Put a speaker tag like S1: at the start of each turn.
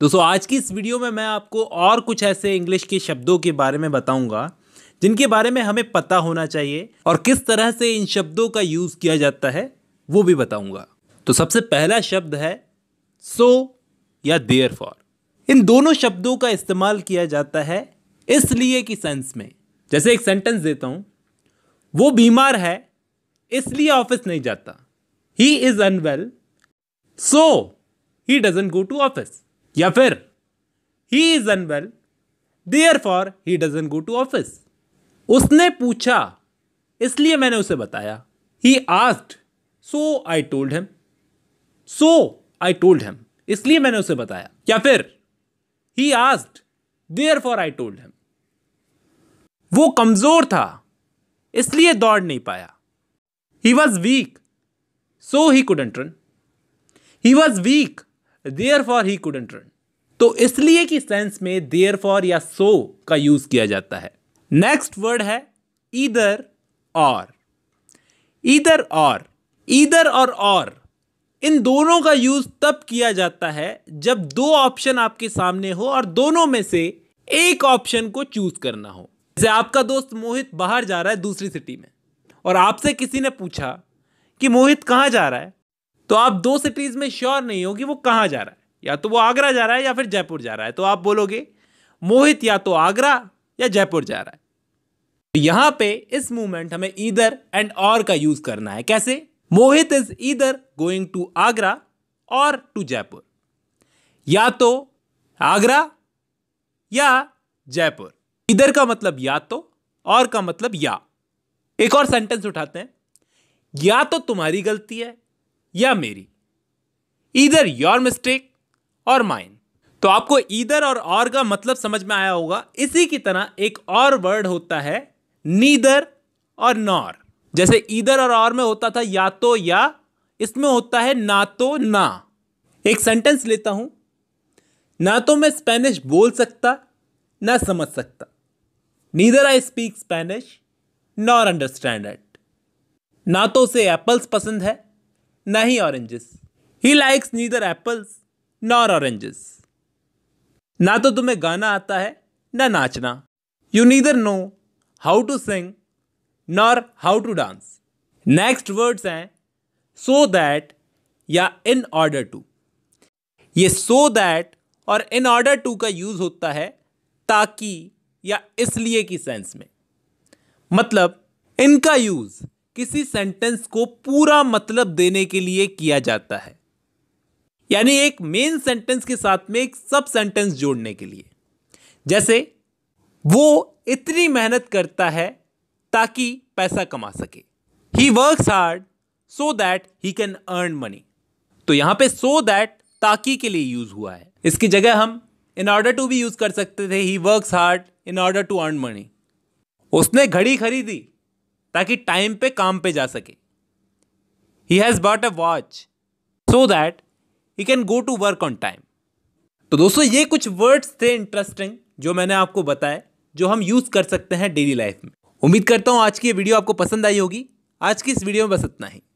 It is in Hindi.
S1: दोस्तों आज की इस वीडियो में मैं आपको और कुछ ऐसे इंग्लिश के शब्दों के बारे में बताऊंगा जिनके बारे में हमें पता होना चाहिए और किस तरह से इन शब्दों का यूज़ किया जाता है वो भी बताऊंगा तो सबसे पहला शब्द है सो so या देयर फॉर इन दोनों शब्दों का इस्तेमाल किया जाता है इसलिए की सेंस में जैसे एक सेंटेंस देता हूं वो बीमार है इसलिए ऑफिस नहीं जाता he is unwell so he doesn't go to office या फिर he is unwell therefore he doesn't go to office उसने पूछा इसलिए मैंने उसे बताया he asked so I told him so I told him इसलिए मैंने उसे बताया या फिर he asked therefore I told him वो कमजोर था इसलिए दौड़ नहीं पाया he was weak so he couldn't run he was week therefore he couldn't run तो इसलिए कि सेंस में देयर फॉर या सो so का यूज किया जाता है नेक्स्ट वर्ड है either or either or either or और इन दोनों का यूज तब किया जाता है जब दो ऑप्शन आपके सामने हो और दोनों में से एक ऑप्शन को चूज करना हो जैसे आपका दोस्त मोहित बाहर जा रहा है दूसरी सिटी में और आपसे किसी ने पूछा कि मोहित कहाँ जा रहा है तो आप दो सिटीज़ में श्योर नहीं हो कि वो कहाँ जा रहा है या तो वो आगरा जा रहा है या फिर जयपुर जा रहा है तो आप बोलोगे मोहित या तो आगरा या जयपुर जा रहा है तो यहां पे इस मूवमेंट हमें ईदर एंड और का यूज़ करना है कैसे Mohit is either going to Agra or to Jaipur या तो आगरा या जयपुर इधर का मतलब या तो और का मतलब या एक और सेंटेंस उठाते हैं या तो तुम्हारी गलती है या मेरी इधर योर मिस्टेक और माइन तो आपको ईदर और और का मतलब समझ में आया होगा इसी की तरह एक और वर्ड होता है नीदर और नॉर जैसे ईदर और और में होता था या तो या इसमें होता है ना तो ना एक सेंटेंस लेता हूं ना तो मैं स्पेनिश बोल सकता ना समझ सकता neither I speak Spanish nor understand it ना तो उसे एप्पल्स पसंद है ना ही oranges he likes neither apples nor oranges ना तो तुम्हें गाना आता है ना नाचना you neither know how to sing nor how to dance next words हैं सो दैट या इन ऑर्डर टू ये सो दैट और इन ऑर्डर टू का यूज़ होता है ताकि या इसलिए की सेंस में मतलब इनका यूज़ किसी सेंटेंस को पूरा मतलब देने के लिए किया जाता है यानी एक मेन सेंटेंस के साथ में एक सब सेंटेंस जोड़ने के लिए जैसे वो इतनी मेहनत करता है ताकि पैसा कमा सके he work hard so that he can earn money तो यहां पे सो दैट ताकि के लिए यूज हुआ है इसकी जगह हम इन ऑर्डर टू भी यूज कर सकते थे he work hard in order to earn money उसने घड़ी खरीदी ताकि टाइम पे काम पे जा सके he has bought a watch so that he can go to work on time तो दोस्तों ये कुछ वर्ड्स थे इंटरेस्टिंग जो मैंने आपको बताए जो हम यूज़ कर सकते हैं डेली लाइफ में उम्मीद करता हूं आज की ये वीडियो आपको पसंद आई होगी आज की इस वीडियो में बस इतना ही